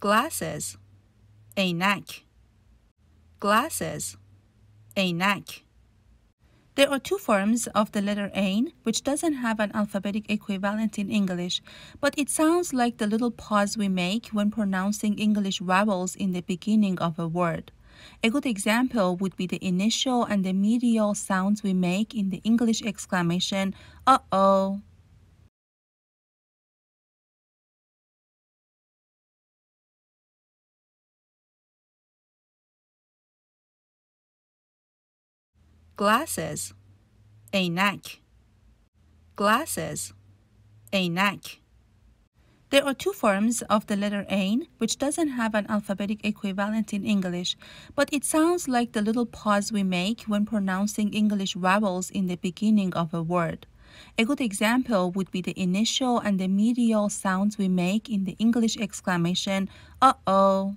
glasses a neck. glasses a neck. There are two forms of the letter ain which doesn't have an alphabetic equivalent in English, but it sounds like the little pause we make when pronouncing English vowels in the beginning of a word. A good example would be the initial and the medial sounds we make in the English exclamation, uh-oh, glasses a neck, glasses a neck. There are two forms of the letter ain which doesn't have an alphabetic equivalent in English, but it sounds like the little pause we make when pronouncing English vowels in the beginning of a word. A good example would be the initial and the medial sounds we make in the English exclamation, uh-oh,